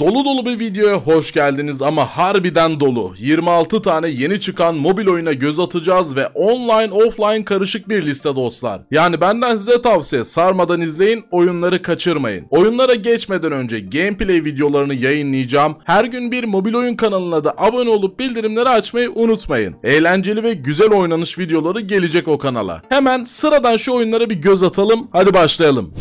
Dolu dolu bir videoya hoş geldiniz ama harbiden dolu. 26 tane yeni çıkan mobil oyuna göz atacağız ve online offline karışık bir liste dostlar. Yani benden size tavsiye sarmadan izleyin oyunları kaçırmayın. Oyunlara geçmeden önce gameplay videolarını yayınlayacağım. Her gün bir mobil oyun kanalına da abone olup bildirimleri açmayı unutmayın. Eğlenceli ve güzel oynanış videoları gelecek o kanala. Hemen sıradan şu oyunlara bir göz atalım. Hadi başlayalım.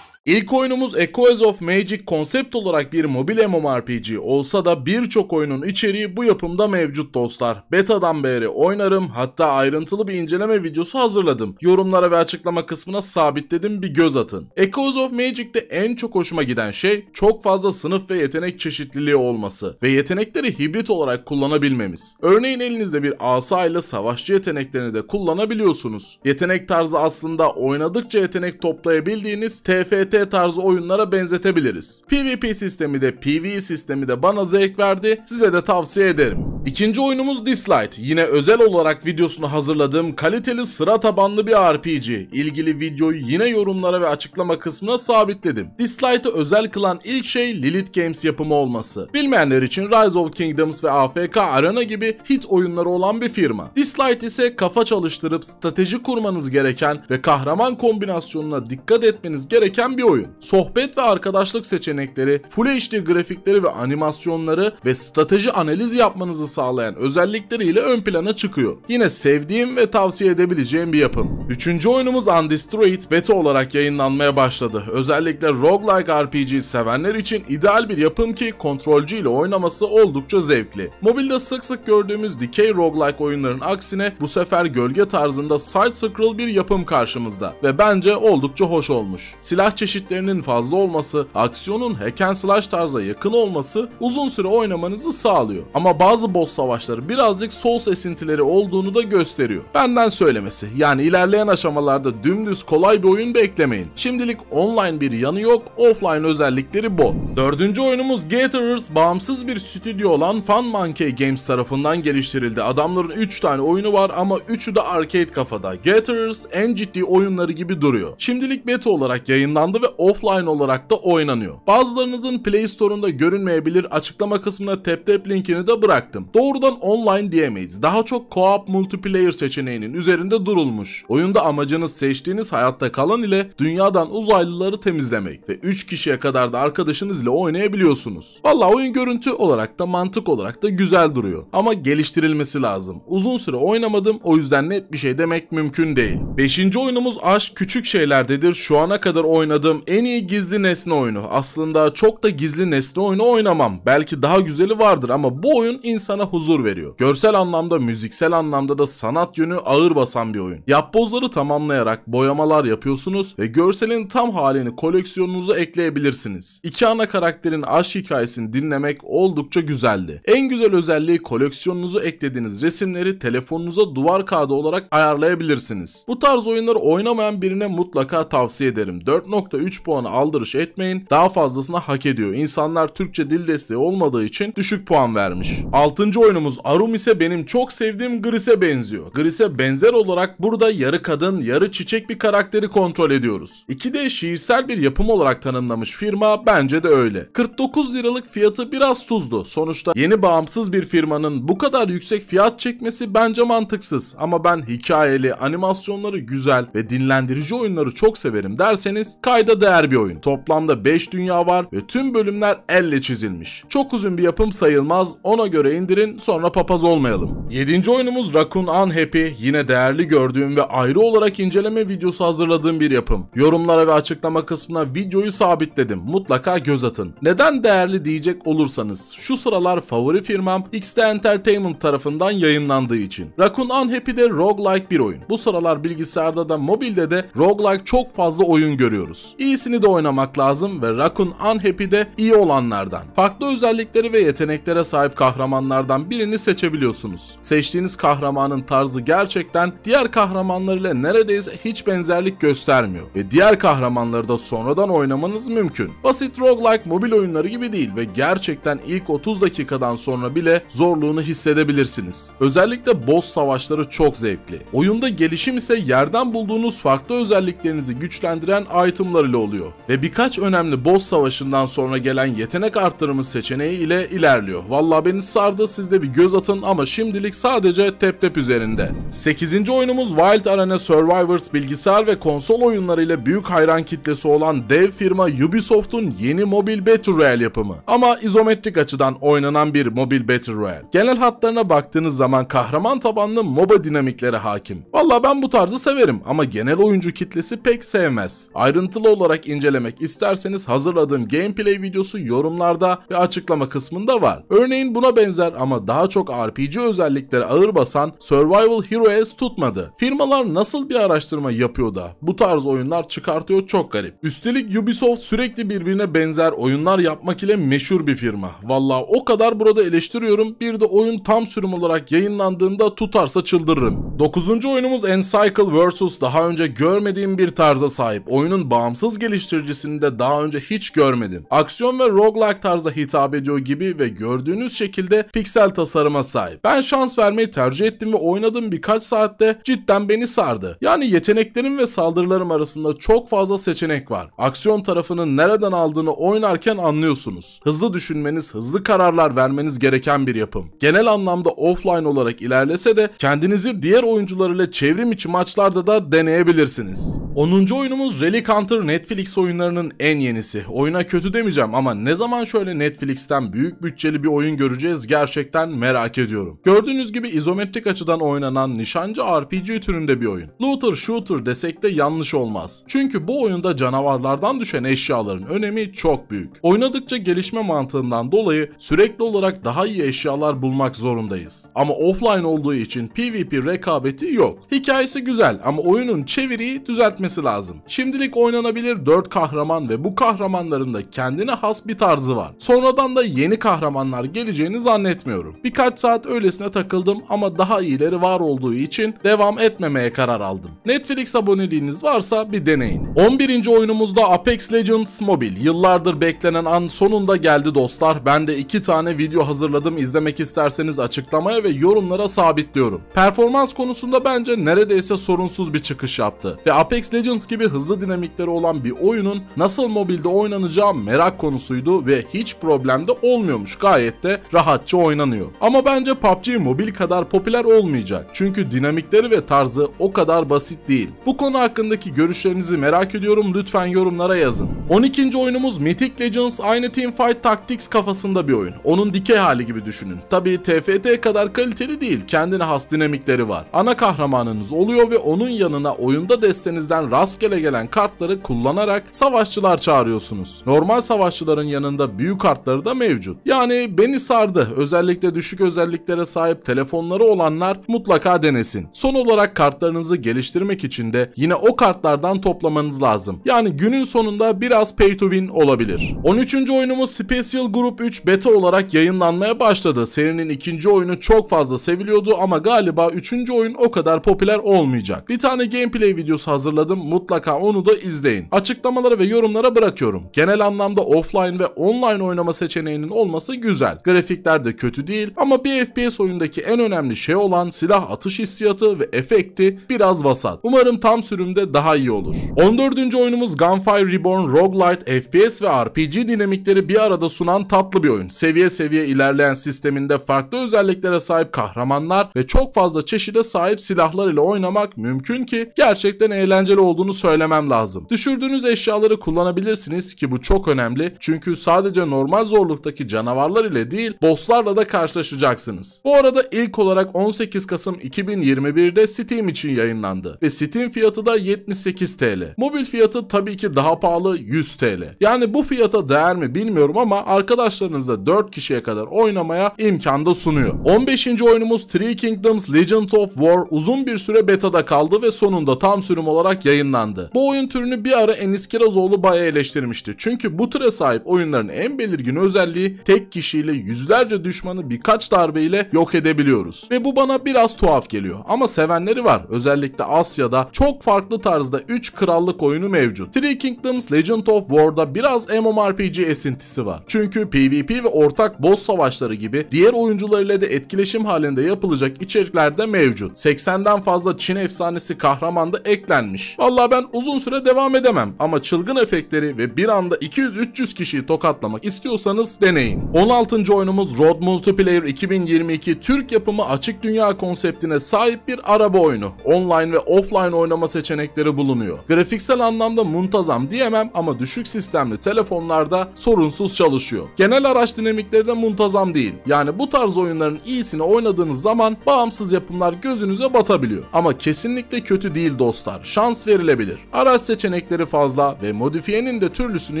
İlk oyunumuz Echoes of Magic konsept olarak bir mobil MMORPG olsa da birçok oyunun içeriği bu yapımda mevcut dostlar. Beta'dan beri oynarım hatta ayrıntılı bir inceleme videosu hazırladım. Yorumlara ve açıklama kısmına sabitledim bir göz atın. Echoes of Magic'te en çok hoşuma giden şey çok fazla sınıf ve yetenek çeşitliliği olması ve yetenekleri hibrit olarak kullanabilmemiz. Örneğin elinizde bir asa ile savaşçı yeteneklerini de kullanabiliyorsunuz. Yetenek tarzı aslında oynadıkça yetenek toplayabildiğiniz TFT tarzı oyunlara benzetebiliriz. PvP sistemi de PvE sistemi de bana zevk verdi. Size de tavsiye ederim. İkinci oyunumuz Dislight. Yine özel olarak videosunu hazırladığım kaliteli sıra tabanlı bir RPG. İlgili videoyu yine yorumlara ve açıklama kısmına sabitledim. Dislight'ı özel kılan ilk şey Lilith Games yapımı olması. Bilmeyenler için Rise of Kingdoms ve AFK Arena gibi hit oyunları olan bir firma. Dislight ise kafa çalıştırıp strateji kurmanız gereken ve kahraman kombinasyonuna dikkat etmeniz gereken bir oyun. Sohbet ve arkadaşlık seçenekleri, Full HD grafikleri ve animasyonları ve strateji analiz yapmanızı sağlayan özellikleriyle ön plana çıkıyor. Yine sevdiğim ve tavsiye edebileceğim bir yapım. Üçüncü oyunumuz Undestroyed beta olarak yayınlanmaya başladı. Özellikle roguelike RPG sevenler için ideal bir yapım ki kontrolcü ile oynaması oldukça zevkli. Mobilde sık sık gördüğümüz dikey roguelike oyunların aksine bu sefer gölge tarzında side-scroll bir yapım karşımızda ve bence oldukça hoş olmuş. Silah çeşitlerinin fazla olması, aksiyonun hack and slash tarza yakın olması uzun süre oynamanızı sağlıyor. Ama bazı boss Souls savaşları birazcık Souls esintileri olduğunu da gösteriyor. Benden söylemesi. Yani ilerleyen aşamalarda dümdüz kolay bir oyun beklemeyin. Şimdilik online bir yanı yok, offline özellikleri bol. Dördüncü oyunumuz Gatherers bağımsız bir stüdyo olan Fun Monkey Games tarafından geliştirildi. Adamların 3 tane oyunu var ama 3'ü de arcade kafada. Gatherers en ciddi oyunları gibi duruyor. Şimdilik beta olarak yayınlandı ve offline olarak da oynanıyor. Bazılarınızın Play Store'unda görünmeyebilir açıklama kısmına tap tap linkini de bıraktım doğrudan online diyemeyiz. Daha çok co-op multiplayer seçeneğinin üzerinde durulmuş. Oyunda amacınız seçtiğiniz hayatta kalan ile dünyadan uzaylıları temizlemek ve 3 kişiye kadar da arkadaşınızla oynayabiliyorsunuz. Valla oyun görüntü olarak da mantık olarak da güzel duruyor. Ama geliştirilmesi lazım. Uzun süre oynamadım o yüzden net bir şey demek mümkün değil. 5. oyunumuz Aşk Küçük Şeyler'dedir. Şu ana kadar oynadığım en iyi gizli nesne oyunu. Aslında çok da gizli nesne oyunu oynamam. Belki daha güzeli vardır ama bu oyun insan insana huzur veriyor. Görsel anlamda, müziksel anlamda da sanat yönü ağır basan bir oyun. Yapbozları tamamlayarak boyamalar yapıyorsunuz ve görselin tam halini koleksiyonunuza ekleyebilirsiniz. İki ana karakterin aşk hikayesini dinlemek oldukça güzeldi. En güzel özelliği koleksiyonunuzu eklediğiniz resimleri telefonunuza duvar kağıdı olarak ayarlayabilirsiniz. Bu tarz oyunları oynamayan birine mutlaka tavsiye ederim. 4.3 puanı aldırış etmeyin. Daha fazlasına hak ediyor. İnsanlar Türkçe dil desteği olmadığı için düşük puan vermiş. 6. Altıncı oyunumuz Arum ise benim çok sevdiğim Gris'e benziyor. Gris'e benzer olarak burada yarı kadın, yarı çiçek bir karakteri kontrol ediyoruz. İki de şiirsel bir yapım olarak tanımlamış firma bence de öyle. 49 liralık fiyatı biraz tuzdu. Sonuçta yeni bağımsız bir firmanın bu kadar yüksek fiyat çekmesi bence mantıksız. Ama ben hikayeli, animasyonları güzel ve dinlendirici oyunları çok severim derseniz kayda değer bir oyun. Toplamda 5 dünya var ve tüm bölümler elle çizilmiş. Çok uzun bir yapım sayılmaz ona göre indir indirin sonra papaz olmayalım. 7. oyunumuz Raccoon Unhappy. Yine değerli gördüğüm ve ayrı olarak inceleme videosu hazırladığım bir yapım. Yorumlara ve açıklama kısmına videoyu sabitledim. Mutlaka göz atın. Neden değerli diyecek olursanız şu sıralar favori firmam XD Entertainment tarafından yayınlandığı için. Raccoon Unhappy de roguelike bir oyun. Bu sıralar bilgisayarda da mobilde de roguelike çok fazla oyun görüyoruz. İyisini de oynamak lazım ve Raccoon Unhappy de iyi olanlardan. Farklı özellikleri ve yeteneklere sahip kahramanlardan bunlardan birini seçebiliyorsunuz. Seçtiğiniz kahramanın tarzı gerçekten diğer kahramanlarıyla neredeyse hiç benzerlik göstermiyor ve diğer kahramanları da sonradan oynamanız mümkün. Basit roguelike mobil oyunları gibi değil ve gerçekten ilk 30 dakikadan sonra bile zorluğunu hissedebilirsiniz. Özellikle boss savaşları çok zevkli. Oyunda gelişim ise yerden bulduğunuz farklı özelliklerinizi güçlendiren itemlar ile oluyor ve birkaç önemli boss savaşından sonra gelen yetenek arttırımı seçeneği ile ilerliyor. Valla beni sardı siz de bir göz atın ama şimdilik sadece tep tep üzerinde. 8. oyunumuz Wild Arena Survivors bilgisayar ve konsol oyunlarıyla büyük hayran kitlesi olan dev firma Ubisoft'un yeni mobil Battle Royale yapımı. Ama izometrik açıdan oynanan bir mobil Battle Royale. Genel hatlarına baktığınız zaman kahraman tabanlı MOBA dinamiklere hakim. Valla ben bu tarzı severim ama genel oyuncu kitlesi pek sevmez. Ayrıntılı olarak incelemek isterseniz hazırladığım gameplay videosu yorumlarda ve açıklama kısmında var. Örneğin buna benzer ama ama daha çok RPG özellikleri ağır basan Survival Heroes tutmadı. Firmalar nasıl bir araştırma yapıyor da bu tarz oyunlar çıkartıyor çok garip. Üstelik Ubisoft sürekli birbirine benzer oyunlar yapmak ile meşhur bir firma. Valla o kadar burada eleştiriyorum bir de oyun tam sürüm olarak yayınlandığında tutarsa çıldırırım. 9. oyunumuz Encycle vs. daha önce görmediğim bir tarza sahip. Oyunun bağımsız geliştiricisini de daha önce hiç görmedim. Aksiyon ve roguelike tarza hitap ediyor gibi ve gördüğünüz şekilde pixel piksel tasarıma sahip. Ben şans vermeyi tercih ettim ve oynadığım birkaç saatte cidden beni sardı. Yani yeteneklerim ve saldırılarım arasında çok fazla seçenek var. Aksiyon tarafının nereden aldığını oynarken anlıyorsunuz. Hızlı düşünmeniz, hızlı kararlar vermeniz gereken bir yapım. Genel anlamda offline olarak ilerlese de kendinizi diğer oyuncularıyla çevrim içi maçlarda da deneyebilirsiniz. 10. oyunumuz Relic Hunter Netflix oyunlarının en yenisi. Oyuna kötü demeyeceğim ama ne zaman şöyle Netflix'ten büyük bütçeli bir oyun göreceğiz gerçekten gerçekten merak ediyorum. Gördüğünüz gibi izometrik açıdan oynanan nişancı RPG türünde bir oyun. Looter shooter desek de yanlış olmaz. Çünkü bu oyunda canavarlardan düşen eşyaların önemi çok büyük. Oynadıkça gelişme mantığından dolayı sürekli olarak daha iyi eşyalar bulmak zorundayız. Ama offline olduğu için PvP rekabeti yok. Hikayesi güzel ama oyunun çeviriyi düzeltmesi lazım. Şimdilik oynanabilir 4 kahraman ve bu kahramanların da kendine has bir tarzı var. Sonradan da yeni kahramanlar geleceğini zannetmiyorum etmiyorum. Birkaç saat öylesine takıldım ama daha iyileri var olduğu için devam etmemeye karar aldım. Netflix aboneliğiniz varsa bir deneyin. 11. oyunumuzda Apex Legends Mobile. Yıllardır beklenen an sonunda geldi dostlar. Ben de iki tane video hazırladım. İzlemek isterseniz açıklamaya ve yorumlara sabitliyorum. Performans konusunda bence neredeyse sorunsuz bir çıkış yaptı. Ve Apex Legends gibi hızlı dinamikleri olan bir oyunun nasıl mobilde oynanacağı merak konusuydu ve hiç problemde olmuyormuş. Gayet de rahatça oynanıyormuş oynanıyor. Ama bence PUBG mobil kadar popüler olmayacak. Çünkü dinamikleri ve tarzı o kadar basit değil. Bu konu hakkındaki görüşlerinizi merak ediyorum lütfen yorumlara yazın. 12. oyunumuz Mythic Legends aynı Teamfight Tactics kafasında bir oyun. Onun dikey hali gibi düşünün. Tabi TFT kadar kaliteli değil kendine has dinamikleri var. Ana kahramanınız oluyor ve onun yanına oyunda destenizden rastgele gelen kartları kullanarak savaşçılar çağırıyorsunuz. Normal savaşçıların yanında büyük kartları da mevcut. Yani beni sardı özellikle özellikle düşük özelliklere sahip telefonları olanlar mutlaka denesin. Son olarak kartlarınızı geliştirmek için de yine o kartlardan toplamanız lazım. Yani günün sonunda biraz pay to win olabilir. 13. oyunumuz Special Group 3 beta olarak yayınlanmaya başladı. Serinin ikinci oyunu çok fazla seviliyordu ama galiba 3. oyun o kadar popüler olmayacak. Bir tane gameplay videosu hazırladım. Mutlaka onu da izleyin. Açıklamalara ve yorumlara bırakıyorum. Genel anlamda offline ve online oynama seçeneğinin olması güzel. Grafikler de kötü kötü değil ama bir FPS oyundaki en önemli şey olan silah atış hissiyatı ve efekti biraz vasat. Umarım tam sürümde daha iyi olur. 14. oyunumuz Gunfire Reborn Roguelite FPS ve RPG dinamikleri bir arada sunan tatlı bir oyun. Seviye seviye ilerleyen sisteminde farklı özelliklere sahip kahramanlar ve çok fazla çeşide sahip silahlar ile oynamak mümkün ki gerçekten eğlenceli olduğunu söylemem lazım. Düşürdüğünüz eşyaları kullanabilirsiniz ki bu çok önemli çünkü sadece normal zorluktaki canavarlar ile değil bosslarla da karşılaşacaksınız. Bu arada ilk olarak 18 Kasım 2021'de Steam için yayınlandı ve Steam fiyatı da 78 TL. Mobil fiyatı tabii ki daha pahalı 100 TL. Yani bu fiyata değer mi bilmiyorum ama arkadaşlarınızla 4 kişiye kadar oynamaya imkan da sunuyor. 15. oyunumuz Three Kingdoms Legend of War uzun bir süre betada kaldı ve sonunda tam sürüm olarak yayınlandı. Bu oyun türünü bir ara Enis Kirazoğlu baya eleştirmişti. Çünkü bu türe sahip oyunların en belirgin özelliği tek kişiyle yüzlerce düşmanı düşmanı birkaç darbeyle yok edebiliyoruz. Ve bu bana biraz tuhaf geliyor ama sevenleri var. Özellikle Asya'da çok farklı tarzda 3 krallık oyunu mevcut. Three Kingdoms Legend of War'da biraz MMORPG esintisi var. Çünkü PvP ve ortak boss savaşları gibi diğer oyuncularıyla da etkileşim halinde yapılacak içerikler de mevcut. 80'den fazla Çin efsanesi kahraman da eklenmiş. Valla ben uzun süre devam edemem ama çılgın efektleri ve bir anda 200-300 kişiyi tokatlamak istiyorsanız deneyin. 16. oyunumuz Road Multi Multiplayer 2022 Türk yapımı açık dünya konseptine sahip bir araba oyunu. Online ve offline oynama seçenekleri bulunuyor. Grafiksel anlamda muntazam diyemem ama düşük sistemli telefonlarda sorunsuz çalışıyor. Genel araç dinamikleri de muntazam değil. Yani bu tarz oyunların iyisini oynadığınız zaman bağımsız yapımlar gözünüze batabiliyor. Ama kesinlikle kötü değil dostlar. Şans verilebilir. Araç seçenekleri fazla ve modifiyenin de türlüsünü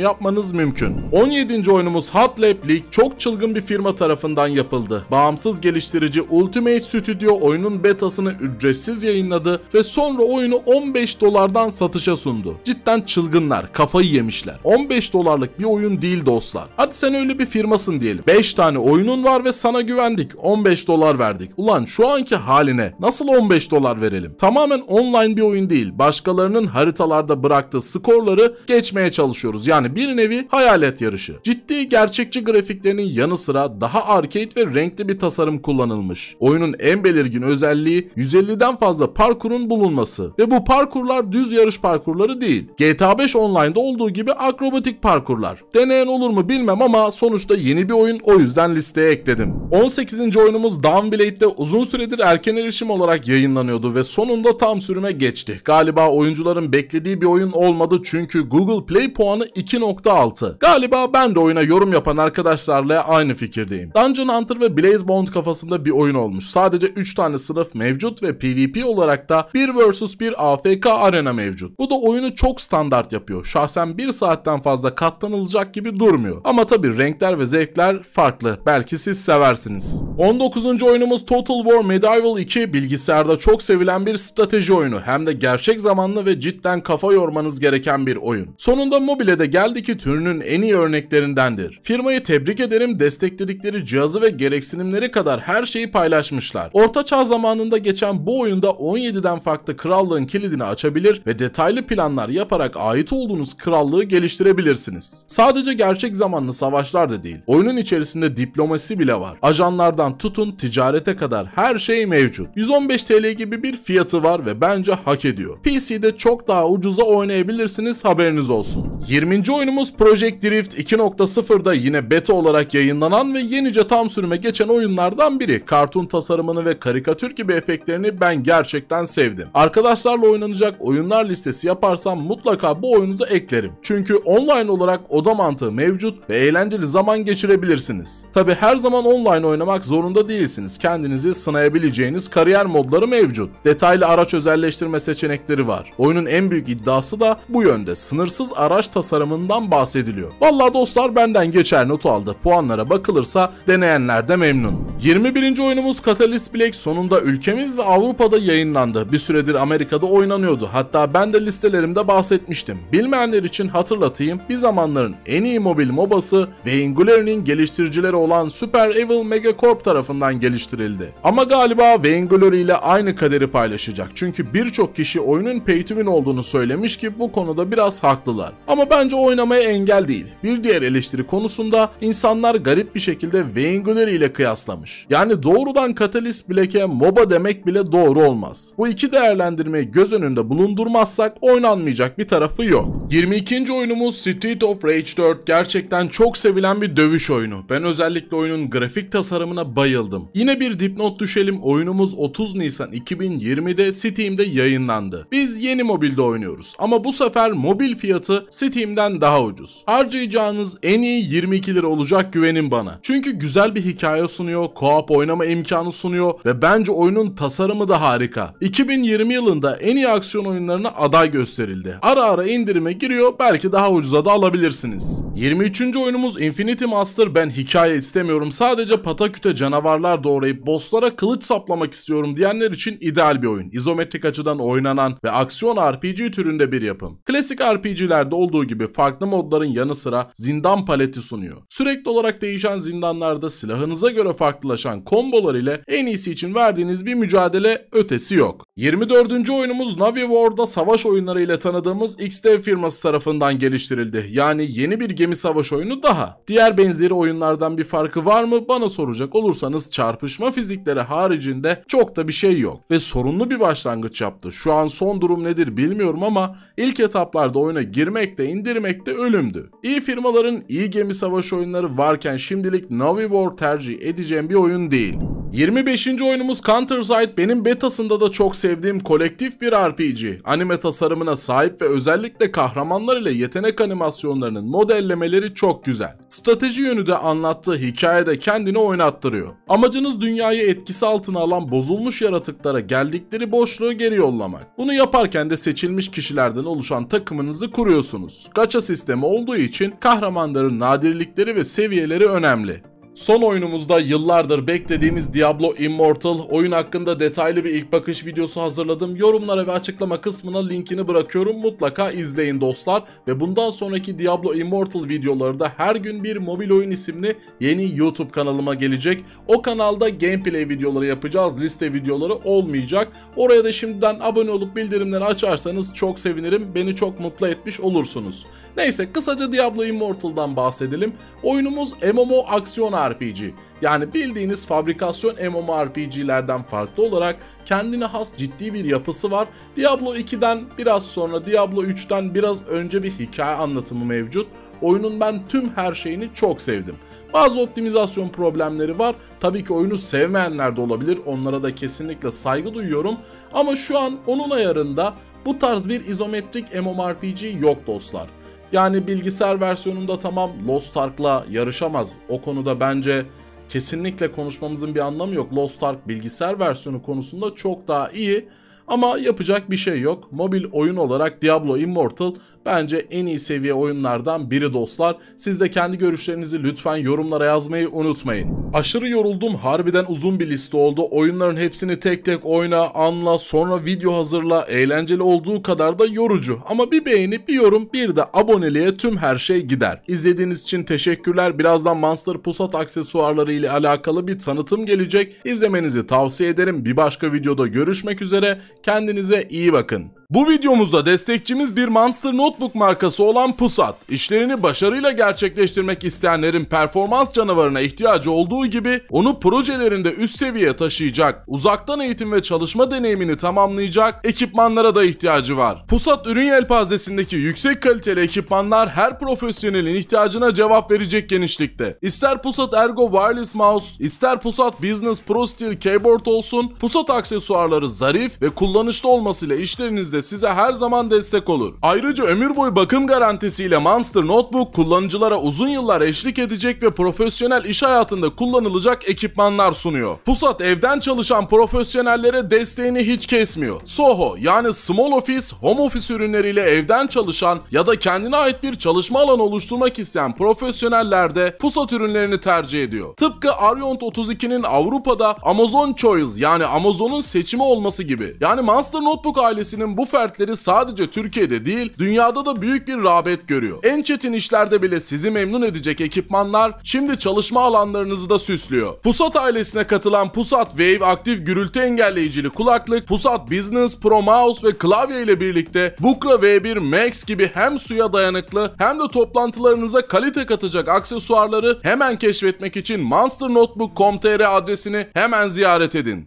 yapmanız mümkün. 17. oyunumuz Hot Lab League çok çılgın bir firma tarafından yapıldı. Bağımsız geliştirici Ultimate Studio oyunun betasını ücretsiz yayınladı ve sonra oyunu 15 dolardan satışa sundu. Cidden çılgınlar, kafayı yemişler. 15 dolarlık bir oyun değil dostlar. Hadi sen öyle bir firmasın diyelim. 5 tane oyunun var ve sana güvendik. 15 dolar verdik. Ulan şu anki haline nasıl 15 dolar verelim? Tamamen online bir oyun değil. Başkalarının haritalarda bıraktığı skorları geçmeye çalışıyoruz. Yani bir nevi hayalet yarışı. Ciddi gerçekçi grafiklerinin yanı sıra daha arcade basit ve renkli bir tasarım kullanılmış. Oyunun en belirgin özelliği 150'den fazla parkurun bulunması ve bu parkurlar düz yarış parkurları değil. GTA 5 Online'da olduğu gibi akrobatik parkurlar. Deneyen olur mu bilmem ama sonuçta yeni bir oyun o yüzden listeye ekledim. 18. oyunumuz Downblade'de uzun süredir erken erişim olarak yayınlanıyordu ve sonunda tam sürüme geçti. Galiba oyuncuların beklediği bir oyun olmadı çünkü Google Play puanı 2.6. Galiba ben de oyuna yorum yapan arkadaşlarla aynı fikirdeyim. Dungeon Dungeon Hunter ve Blaze Bond kafasında bir oyun olmuş. Sadece 3 tane sınıf mevcut ve PvP olarak da 1 vs 1 AFK arena mevcut. Bu da oyunu çok standart yapıyor. Şahsen 1 saatten fazla katlanılacak gibi durmuyor. Ama tabi renkler ve zevkler farklı. Belki siz seversiniz. 19. oyunumuz Total War Medieval 2 bilgisayarda çok sevilen bir strateji oyunu. Hem de gerçek zamanlı ve cidden kafa yormanız gereken bir oyun. Sonunda mobile de geldi ki türünün en iyi örneklerindendir. Firmayı tebrik ederim destekledikleri cihazı tarzı ve gereksinimleri kadar her şeyi paylaşmışlar. Orta Çağ zamanında geçen bu oyunda 17'den farklı krallığın kilidini açabilir ve detaylı planlar yaparak ait olduğunuz krallığı geliştirebilirsiniz. Sadece gerçek zamanlı savaşlar da değil. Oyunun içerisinde diplomasi bile var. Ajanlardan tutun ticarete kadar her şey mevcut. 115 TL gibi bir fiyatı var ve bence hak ediyor. PC'de çok daha ucuza oynayabilirsiniz haberiniz olsun. 20. oyunumuz Project Drift 2.0'da yine beta olarak yayınlanan ve yenice tam adam sürüme geçen oyunlardan biri. Kartun tasarımını ve karikatür gibi efektlerini ben gerçekten sevdim. Arkadaşlarla oynanacak oyunlar listesi yaparsam mutlaka bu oyunu da eklerim. Çünkü online olarak oda mantığı mevcut ve eğlenceli zaman geçirebilirsiniz. Tabi her zaman online oynamak zorunda değilsiniz. Kendinizi sınayabileceğiniz kariyer modları mevcut. Detaylı araç özelleştirme seçenekleri var. Oyunun en büyük iddiası da bu yönde. Sınırsız araç tasarımından bahsediliyor. Vallahi dostlar benden geçer notu aldı. Puanlara bakılırsa deneyen izleyenler de memnun. 21. oyunumuz Catalyst Black sonunda ülkemiz ve Avrupa'da yayınlandı. Bir süredir Amerika'da oynanıyordu. Hatta ben de listelerimde bahsetmiştim. Bilmeyenler için hatırlatayım. Bir zamanların en iyi mobil mobası ve Angularity'nin geliştiricileri olan Super Evil Megacorp tarafından geliştirildi. Ama galiba Vainglory ile aynı kaderi paylaşacak. Çünkü birçok kişi oyunun pay to win olduğunu söylemiş ki bu konuda biraz haklılar. Ama bence oynamaya engel değil. Bir diğer eleştiri konusunda insanlar garip bir şekilde Vainglory öngörüleriyle kıyaslamış. Yani doğrudan katalist Black'e MOBA demek bile doğru olmaz. Bu iki değerlendirmeyi göz önünde bulundurmazsak oynanmayacak bir tarafı yok. 22. oyunumuz Street of Rage 4 gerçekten çok sevilen bir dövüş oyunu. Ben özellikle oyunun grafik tasarımına bayıldım. Yine bir dipnot düşelim oyunumuz 30 Nisan 2020'de Steam'de yayınlandı. Biz yeni mobilde oynuyoruz ama bu sefer mobil fiyatı Steam'den daha ucuz. Harcayacağınız en iyi 22 lira olacak güvenin bana. Çünkü güzel bir hikaye sunuyor, co-op oynama imkanı sunuyor ve bence oyunun tasarımı da harika. 2020 yılında en iyi aksiyon oyunlarına aday gösterildi. Ara ara indirime giriyor belki daha ucuza da alabilirsiniz. 23. oyunumuz Infinity Master ben hikaye istemiyorum sadece pataküte canavarlar doğrayıp bosslara kılıç saplamak istiyorum diyenler için ideal bir oyun. İzometrik açıdan oynanan ve aksiyon RPG türünde bir yapım. Klasik RPG'lerde olduğu gibi farklı modların yanı sıra zindan paleti sunuyor. Sürekli olarak değişen zindanlarda silahınıza göre farklılaşan kombolar ile en iyisi için verdiğiniz bir mücadele ötesi yok. 24. oyunumuz Navi War'da savaş oyunları ile tanıdığımız XD firması firması tarafından geliştirildi. Yani yeni bir gemi savaş oyunu daha. Diğer benzeri oyunlardan bir farkı var mı bana soracak olursanız çarpışma fizikleri haricinde çok da bir şey yok. Ve sorunlu bir başlangıç yaptı. Şu an son durum nedir bilmiyorum ama ilk etaplarda oyuna girmek de indirmek de ölümdü. İyi firmaların iyi gemi savaş oyunları varken şimdilik Navi War tercih edeceğim bir oyun değil. 25. oyunumuz Counter Strike benim betasında da çok sevdiğim kolektif bir RPG. Anime tasarımına sahip ve özellikle kahramanlar ile yetenek animasyonlarının modellemeleri çok güzel. Strateji yönü de anlattığı hikayede kendini oynattırıyor. Amacınız dünyayı etkisi altına alan bozulmuş yaratıklara geldikleri boşluğu geri yollamak. Bunu yaparken de seçilmiş kişilerden oluşan takımınızı kuruyorsunuz. Gacha sistemi olduğu için kahramanların nadirlikleri ve seviyeleri önemli. Son oyunumuzda yıllardır beklediğimiz Diablo Immortal oyun hakkında detaylı bir ilk bakış videosu hazırladım. Yorumlara ve açıklama kısmına linkini bırakıyorum. Mutlaka izleyin dostlar. Ve bundan sonraki Diablo Immortal videoları da her gün bir mobil oyun isimli yeni YouTube kanalıma gelecek. O kanalda gameplay videoları yapacağız. Liste videoları olmayacak. Oraya da şimdiden abone olup bildirimleri açarsanız çok sevinirim. Beni çok mutlu etmiş olursunuz. Neyse kısaca Diablo Immortal'dan bahsedelim. Oyunumuz MMO aksiyon MMORPG yani bildiğiniz fabrikasyon MMORPG'lerden farklı olarak kendine has ciddi bir yapısı var. Diablo 2'den biraz sonra Diablo 3'ten biraz önce bir hikaye anlatımı mevcut. Oyunun ben tüm her şeyini çok sevdim. Bazı optimizasyon problemleri var. Tabii ki oyunu sevmeyenler de olabilir. Onlara da kesinlikle saygı duyuyorum. Ama şu an onun ayarında bu tarz bir izometrik MMORPG yok dostlar. Yani bilgisayar versiyonunda tamam Lost Ark'la yarışamaz. O konuda bence kesinlikle konuşmamızın bir anlamı yok. Lost Ark bilgisayar versiyonu konusunda çok daha iyi. Ama yapacak bir şey yok. Mobil oyun olarak Diablo Immortal Bence en iyi seviye oyunlardan biri dostlar. Siz de kendi görüşlerinizi lütfen yorumlara yazmayı unutmayın. Aşırı yoruldum harbiden uzun bir liste oldu. Oyunların hepsini tek tek oyna, anla, sonra video hazırla. Eğlenceli olduğu kadar da yorucu. Ama bir beğeni, bir yorum, bir de aboneliğe tüm her şey gider. İzlediğiniz için teşekkürler. Birazdan Monster Pusat aksesuarları ile alakalı bir tanıtım gelecek. İzlemenizi tavsiye ederim. Bir başka videoda görüşmek üzere. Kendinize iyi bakın. Bu videomuzda destekçimiz bir Monster Note notebook markası olan Pusat, işlerini başarıyla gerçekleştirmek isteyenlerin performans canavarına ihtiyacı olduğu gibi onu projelerinde üst seviyeye taşıyacak, uzaktan eğitim ve çalışma deneyimini tamamlayacak ekipmanlara da ihtiyacı var. Pusat ürün yelpazesindeki yüksek kaliteli ekipmanlar her profesyonelin ihtiyacına cevap verecek genişlikte. İster Pusat Ergo Wireless Mouse, ister Pusat Business Pro Steel Keyboard olsun, Pusat aksesuarları zarif ve kullanışlı olmasıyla işlerinizde size her zaman destek olur. Ayrıca ömür ömür boyu bakım garantisiyle Monster Notebook kullanıcılara uzun yıllar eşlik edecek ve profesyonel iş hayatında kullanılacak ekipmanlar sunuyor. Pusat evden çalışan profesyonellere desteğini hiç kesmiyor. Soho yani Small Office, Home Office ürünleriyle evden çalışan ya da kendine ait bir çalışma alanı oluşturmak isteyen profesyoneller de Pusat ürünlerini tercih ediyor. Tıpkı Arion 32'nin Avrupa'da Amazon Choice yani Amazon'un seçimi olması gibi. Yani Monster Notebook ailesinin bu fertleri sadece Türkiye'de değil dünyada Dünyada da büyük bir rağbet görüyor. En çetin işlerde bile sizi memnun edecek ekipmanlar şimdi çalışma alanlarınızı da süslüyor. Pusat ailesine katılan Pusat Wave aktif gürültü engelleyicili kulaklık, Pusat Business, Pro Mouse ve klavye ile birlikte Bukra V1 Max gibi hem suya dayanıklı hem de toplantılarınıza kalite katacak aksesuarları hemen keşfetmek için monsternotebook.com.tr adresini hemen ziyaret edin.